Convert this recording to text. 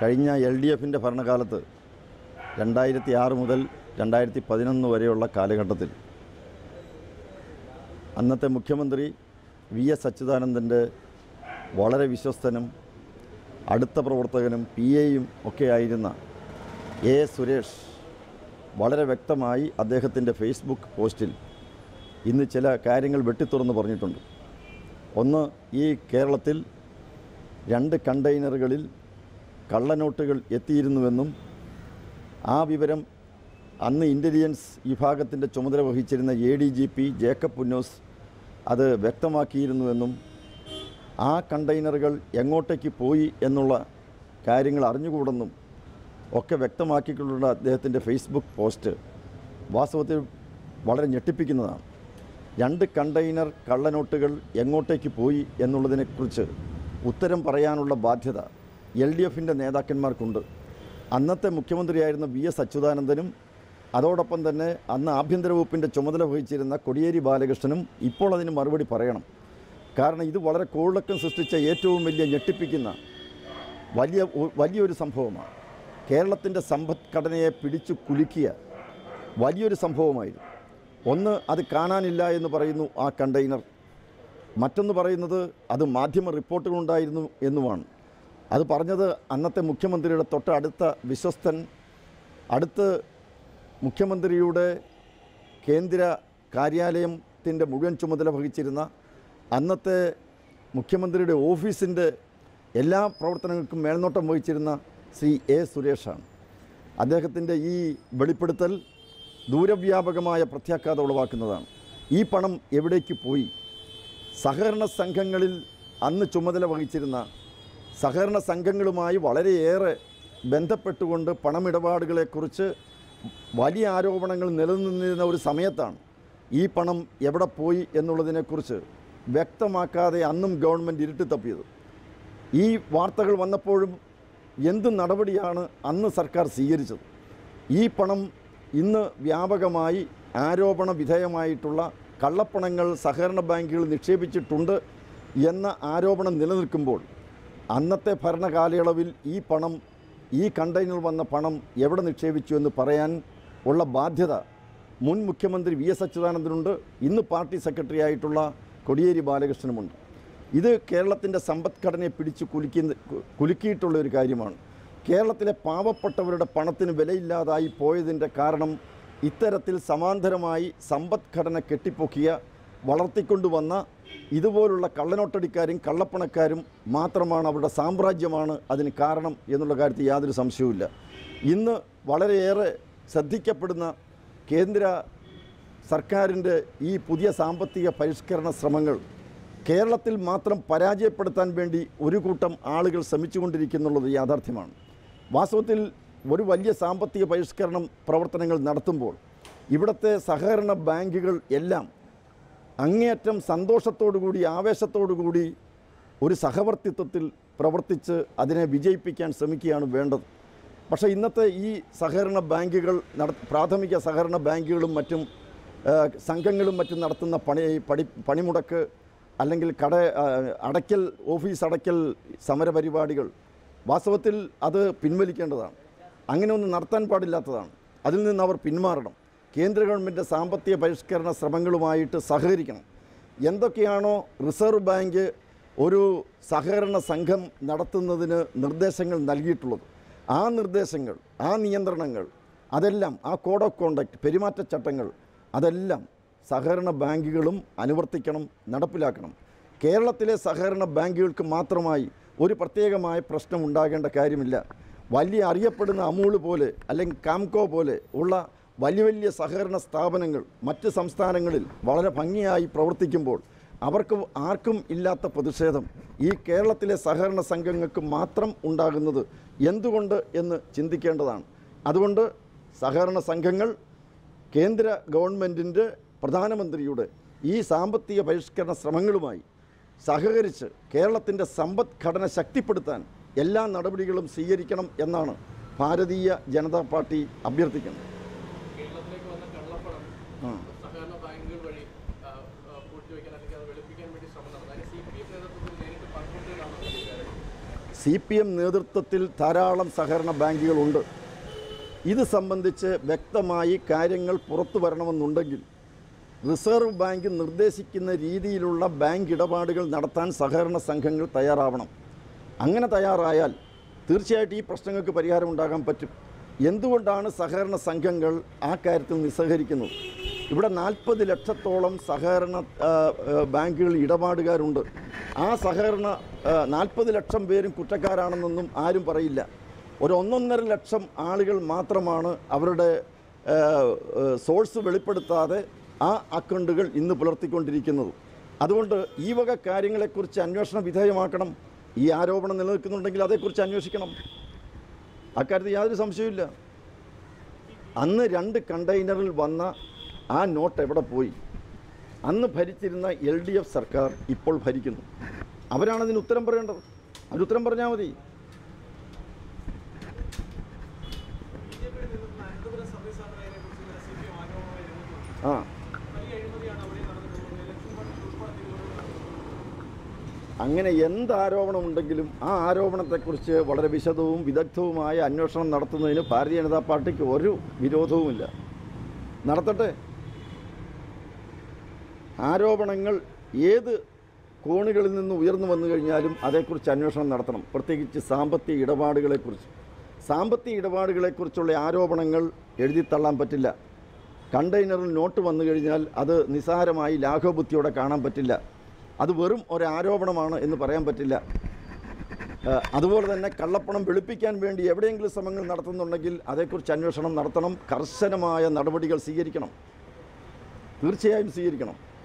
കഴിഞ്ഞ L D എഫിൻ്റെ ഭരണകാലത്ത് രണ്ടായിരത്തി ആറ് മുതൽ രണ്ടായിരത്തി പതിനൊന്ന് വരെയുള്ള കാലഘട്ടത്തിൽ അന്നത്തെ മുഖ്യമന്ത്രി വി എസ് അച്യുതാനന്ദൻ്റെ വളരെ വിശ്വസ്തനും അടുത്ത പ്രവർത്തകനും പി എയും ഒക്കെയായിരുന്ന ആയിരുന്ന എ സുരേഷ് വളരെ വ്യക്തമായി അദ്ദേഹത്തിൻ്റെ ഫേസ്ബുക്ക് പോസ്റ്റിൽ ഇന്ന് ചില കാര്യങ്ങൾ വെട്ടിത്തുറന്ന് പറഞ്ഞിട്ടുണ്ട് ഒന്ന് ഈ കേരളത്തിൽ രണ്ട് കണ്ടെയ്നറുകളിൽ കള്ളനോട്ടുകൾ എത്തിയിരുന്നുവെന്നും ആ വിവരം അന്ന് ഇൻ്റലിജൻസ് വിഭാഗത്തിൻ്റെ ചുമതല വഹിച്ചിരുന്ന A D G P Jacob Punnoose അത് വ്യക്തമാക്കിയിരുന്നുവെന്നും ആ കണ്ടെയ്നറുകൾ എങ്ങോട്ടേക്ക് പോയി എന്നുള്ള കാര്യങ്ങൾ അറിഞ്ഞുകൂടെന്നും ഒക്കെ വ്യക്തമാക്കിക്കൊണ്ടുള്ള അദ്ദേഹത്തിൻ്റെ ഫേസ്ബുക്ക് പോസ്റ്റ് വാസ്തവത്തിൽ വളരെ ഞെട്ടിപ്പിക്കുന്നതാണ് രണ്ട് കണ്ടെയ്നർ കള്ളനോട്ടുകൾ എങ്ങോട്ടേക്ക് പോയി എന്നുള്ളതിനെക്കുറിച്ച് ഉത്തരം പറയാനുള്ള ബാധ്യത എൽ ഡി എഫിൻ്റെ നേതാക്കന്മാർക്കുണ്ട് അന്നത്തെ മുഖ്യമന്ത്രിയായിരുന്ന വി എസ് അച്യുതാനന്ദനും അതോടൊപ്പം തന്നെ അന്ന് ആഭ്യന്തര വകുപ്പിൻ്റെ ചുമതല വഹിച്ചിരുന്ന കൊടിയേരി ബാലകൃഷ്ണനും ഇപ്പോൾ അതിന് മറുപടി പറയണം കാരണം ഇത് വളരെ കോളിളക്കം സൃഷ്ടിച്ച ഏറ്റവും വലിയ ഞെട്ടിപ്പിക്കുന്ന വലിയ വലിയൊരു സംഭവമാണ് കേരളത്തിൻ്റെ സമ്പദ്ഘടനയെ പിടിച്ചു കുലുക്കിയ വലിയൊരു സംഭവമായിരുന്നു ഒന്ന് അത് കാണാനില്ല എന്ന് പറയുന്നു ആ കണ്ടെയ്നർ മറ്റൊന്ന് പറയുന്നത് അത് മാധ്യമ റിപ്പോർട്ടുകളുണ്ടായിരുന്നു എന്നുമാണ് അത് പറഞ്ഞത് അന്നത്തെ മുഖ്യമന്ത്രിയുടെ തൊട്ടടുത്ത വിശ്വസ്തൻ അടുത്ത് മുഖ്യമന്ത്രിയുടെ കേന്ദ്ര കാര്യാലയത്തിൻ്റെ മുഴുവൻ ചുമതല വഹിച്ചിരുന്ന അന്നത്തെ മുഖ്യമന്ത്രിയുടെ ഓഫീസിൻ്റെ എല്ലാ പ്രവർത്തനങ്ങൾക്കും മേൽനോട്ടം വഹിച്ചിരുന്ന ശ്രീ എ സുരേഷാണ് അദ്ദേഹത്തിൻ്റെ ഈ വെളിപ്പെടുത്തൽ ദൂരവ്യാപകമായ പ്രത്യാഘാതം ഉളവാക്കുന്നതാണ് ഈ പണം എവിടേക്ക് പോയി സഹകരണ സംഘങ്ങളിൽ അന്ന് ചുമതല വഹിച്ചിരുന്ന സഹകരണ സംഘങ്ങളുമായി വളരെയേറെ ബന്ധപ്പെട്ടുകൊണ്ട് പണമിടപാടുകളെക്കുറിച്ച് വലിയ ആരോപണങ്ങൾ നിലനിന്നിരുന്ന ഒരു സമയത്താണ് ഈ പണം എവിടെ പോയി എന്നുള്ളതിനെക്കുറിച്ച് വ്യക്തമാക്കാതെ അന്നും ഗവൺമെൻറ് ഇരുട്ടി തപ്പിയത് ഈ വാർത്തകൾ വന്നപ്പോഴും എന്ത് നടപടിയാണ് അന്ന് സർക്കാർ സ്വീകരിച്ചത് ഈ പണം ഇന്ന് വ്യാപകമായി ആരോപണ വിധേയമായിട്ടുള്ള കള്ളപ്പണങ്ങൾ സഹകരണ ബാങ്കുകൾ നിക്ഷേപിച്ചിട്ടുണ്ട് എന്ന ആരോപണം നിലനിൽക്കുമ്പോൾ അന്നത്തെ ഭരണകാലയളവിൽ ഈ പണം ഈ കണ്ടെയ്നർ വന്ന പണം എവിടെ നിക്ഷേപിച്ചു എന്ന് പറയാൻ ഉള്ള ബാധ്യത മുൻ മുഖ്യമന്ത്രി വി എസ് അച്യുതാനന്ദനുണ്ട് ഇന്ന് പാർട്ടി സെക്രട്ടറി ആയിട്ടുള്ള കൊടിയേരി ബാലകൃഷ്ണനുമുണ്ട് ഇത് കേരളത്തിൻ്റെ സമ്പദ്ഘടനയെ പിടിച്ചു കുലുക്കുന്ന കുലുക്കിയിട്ടുള്ള ഒരു കാര്യമാണ് കേരളത്തിലെ പാവപ്പെട്ടവരുടെ പണത്തിന് വിലയില്ലാതായി പോയതിൻ്റെ കാരണം ഇത്തരത്തിൽ സമാന്തരമായി സമ്പദ്ഘടന കെട്ടിപ്പൊക്കിയ വളർത്തിക്കൊണ്ടുവന്ന ഇതുപോലുള്ള കള്ളനോട്ടടിക്കാരും കള്ളപ്പണക്കാരും മാത്രമാണ് അവരുടെ സാമ്രാജ്യമാണ് അതിന് കാരണം എന്നുള്ള കാര്യത്തിൽ യാതൊരു സംശയവുമില്ല ഇന്ന് വളരെയേറെ ശ്രദ്ധിക്കപ്പെടുന്ന കേന്ദ്ര സർക്കാരിൻ്റെ ഈ പുതിയ സാമ്പത്തിക പരിഷ്കരണ ശ്രമങ്ങൾ കേരളത്തിൽ മാത്രം പരാജയപ്പെടുത്താൻ വേണ്ടി ഒരു കൂട്ടം ആളുകൾ ശ്രമിച്ചുകൊണ്ടിരിക്കുന്നുള്ളത് യാഥാർത്ഥ്യമാണ് വാസ്തവത്തിൽ ഒരു വലിയ സാമ്പത്തിക പരിഷ്കരണം പ്രവർത്തനങ്ങൾ നടത്തുമ്പോൾ ഇവിടുത്തെ സഹകരണ ബാങ്കുകൾ എല്ലാം അങ്ങേയറ്റം സന്തോഷത്തോടുകൂടി ആവേശത്തോടുകൂടി ഒരു സഹവർത്തിത്വത്തിൽ പ്രവർത്തിച്ച് അതിനെ വിജയിപ്പിക്കാൻ ശ്രമിക്കുകയാണ് വേണ്ടത് പക്ഷേ ഇന്നത്തെ ഈ സഹകരണ ബാങ്കുകൾ നട പ്രാഥമിക സഹകരണ ബാങ്കുകളും മറ്റും സംഘങ്ങളും മറ്റും നടത്തുന്ന പണി പടി പണിമുടക്ക് അല്ലെങ്കിൽ കട അടയ്ക്കൽ ഓഫീസ് അടയ്ക്കൽ സമരപരിപാടികൾ വാസ്തവത്തിൽ അത് പിൻവലിക്കേണ്ടതാണ് അങ്ങനെയൊന്നും നടത്താൻ പാടില്ലാത്തതാണ് അതിൽ നിന്ന് അവർ പിന്മാറണം കേന്ദ്ര ഗവൺമെൻറ് സാമ്പത്തിക പരിഷ്കരണ ശ്രമങ്ങളുമായിട്ട് സഹകരിക്കണം എന്തൊക്കെയാണോ റിസർവ് ബാങ്ക് ഒരു സഹകരണ സംഘം നടത്തുന്നതിന് നിർദ്ദേശങ്ങൾ നൽകിയിട്ടുള്ളത് ആ നിർദ്ദേശങ്ങൾ ആ നിയന്ത്രണങ്ങൾ അതെല്ലാം ആ കോഡ് ഓഫ് കോണ്ടക്റ്റ് പെരുമാറ്റച്ചട്ടങ്ങൾ അതെല്ലാം സഹകരണ ബാങ്കുകളും അനുവർത്തിക്കണം നടപ്പിലാക്കണം കേരളത്തിലെ സഹകരണ ബാങ്കുകൾക്ക് മാത്രമായി ഒരു പ്രത്യേകമായ പ്രശ്നം ഉണ്ടാകേണ്ട കാര്യമില്ല വലിയ അറിയപ്പെടുന്ന അമൂള് പോലെ അല്ലെങ്കിൽ കാംകോ പോലെ ഉള്ള വലിയ വലിയ സഹകരണ സ്ഥാപനങ്ങൾ മറ്റ് സംസ്ഥാനങ്ങളിൽ വളരെ ഭംഗിയായി പ്രവർത്തിക്കുമ്പോൾ അവർക്ക് ആർക്കും ഇല്ലാത്ത പ്രതിഷേധം ഈ കേരളത്തിലെ സഹകരണ സംഘങ്ങൾക്ക് മാത്രം ഉണ്ടാകുന്നത് എന്തുകൊണ്ട് എന്ന് ചിന്തിക്കേണ്ടതാണ് അതുകൊണ്ട് സഹകരണ സംഘങ്ങൾ കേന്ദ്ര ഗവൺമെൻറ്റിൻ്റെ പ്രധാനമന്ത്രിയുടെ ഈ സാമ്പത്തിക പരിഷ്കരണ ശ്രമങ്ങളുമായി സഹകരിച്ച് കേരളത്തിൻ്റെ സമ്പദ്ഘടന ശക്തിപ്പെടുത്താൻ എല്ലാ നടപടികളും സ്വീകരിക്കണം എന്നാണ് ഭാരതീയ ജനതാ പാർട്ടി അഭ്യർത്ഥിക്കുന്നത് സി പി എം നേതൃത്വത്തിൽ സി പി എം നേതൃത്വത്തിൽ ധാരാളം സഹകരണ ബാങ്കുകളുണ്ട് ഇത് സംബന്ധിച്ച് വ്യക്തമായി കാര്യങ്ങൾ പുറത്തു വരണമെന്നുണ്ടെങ്കിൽ റിസർവ് ബാങ്ക് നിർദ്ദേശിക്കുന്ന രീതിയിലുള്ള ബാങ്ക് ഇടപാടുകൾ നടത്താൻ സഹകരണ സംഘങ്ങൾ തയ്യാറാവണം അങ്ങനെ തയ്യാറായാൽ തീർച്ചയായിട്ടും ഈ പ്രശ്നങ്ങൾക്ക് പരിഹാരം ഉണ്ടാകാൻ പറ്റും എന്തുകൊണ്ടാണ് സഹകരണ സംഘങ്ങൾ ആ കാര്യത്തിൽ നിസ്സഹകരിക്കുന്നത് ഇവിടെ നാൽപ്പത് ലക്ഷത്തോളം സഹകരണ ബാങ്കുകൾ ഇടപാടുകാരുണ്ട് ആ സഹകരണ നാൽപ്പത് ലക്ഷം പേരും കുറ്റക്കാരാണെന്നൊന്നും ആരും പറയില്ല ഒരു ഒന്നൊന്നര ലക്ഷം ആളുകൾ മാത്രമാണ് അവരുടെ സോഴ്സ് വെളിപ്പെടുത്താതെ ആ അക്കൗണ്ടുകൾ ഇന്ന് പുലർത്തിക്കൊണ്ടിരിക്കുന്നത് അതുകൊണ്ട് ഈ വക കാര്യങ്ങളെക്കുറിച്ച് അന്വേഷണ വിധേയമാക്കണം ഈ ആരോപണം നിലനിൽക്കുന്നുണ്ടെങ്കിൽ അതേക്കുറിച്ച് അന്വേഷിക്കണം അക്കാര്യത്തിൽ യാതൊരു സംശയമില്ല അന്ന് രണ്ട് കണ്ടെയ്നറിൽ വന്ന ആ നോട്ട് എവിടെ പോയി അന്ന് ഭരിച്ചിരുന്ന എൽ ഡി എഫ് സർക്കാർ ഇപ്പോൾ ഭരിക്കുന്നു അവരാണ് അതിന് ഉത്തരം പറയേണ്ടത് അവരുത്തരം പറഞ്ഞാൽ മതി ആ അങ്ങനെ എന്ത് ഉണ്ടെങ്കിലും ആ ആരോപണത്തെക്കുറിച്ച് വളരെ വിശദവും വിദഗ്ധവുമായ അന്വേഷണം നടത്തുന്നതിന് ഭാരതീയ ജനതാ പാർട്ടിക്ക് ഒരു വിരോധവുമില്ല നടത്തട്ടെ ആരോപണങ്ങൾ ഏത് കോണുകളിൽ നിന്ന് ഉയർന്നു വന്നു കഴിഞ്ഞാലും അതേക്കുറിച്ച് അന്വേഷണം നടത്തണം പ്രത്യേകിച്ച് സാമ്പത്തിക ഇടപാടുകളെക്കുറിച്ച് സാമ്പത്തിക ഇടപാടുകളെക്കുറിച്ചുള്ള ആരോപണങ്ങൾ എഴുതിത്തള്ളാൻ പറ്റില്ല കണ്ടെയ്നറിൽ നോട്ട് വന്നു കഴിഞ്ഞാൽ അത് നിസ്സാരമായി ലാഘവബുദ്ധിയോടെ കാണാൻ പറ്റില്ല അത് വെറും ഒരു ആരോപണമാണ് എന്ന് പറയാൻ പറ്റില്ല അതുപോലെ തന്നെ കള്ളപ്പണം വെളുപ്പിക്കാൻ വേണ്ടി എവിടെയെങ്കിലും ശ്രമങ്ങൾ നടത്തുന്നുണ്ടെങ്കിൽ അതേക്കുറിച്ച് അന്വേഷണം നടത്തണം കർശനമായ നടപടികൾ സ്വീകരിക്കണം തീർച്ചയായും സ്വീകരിക്കണം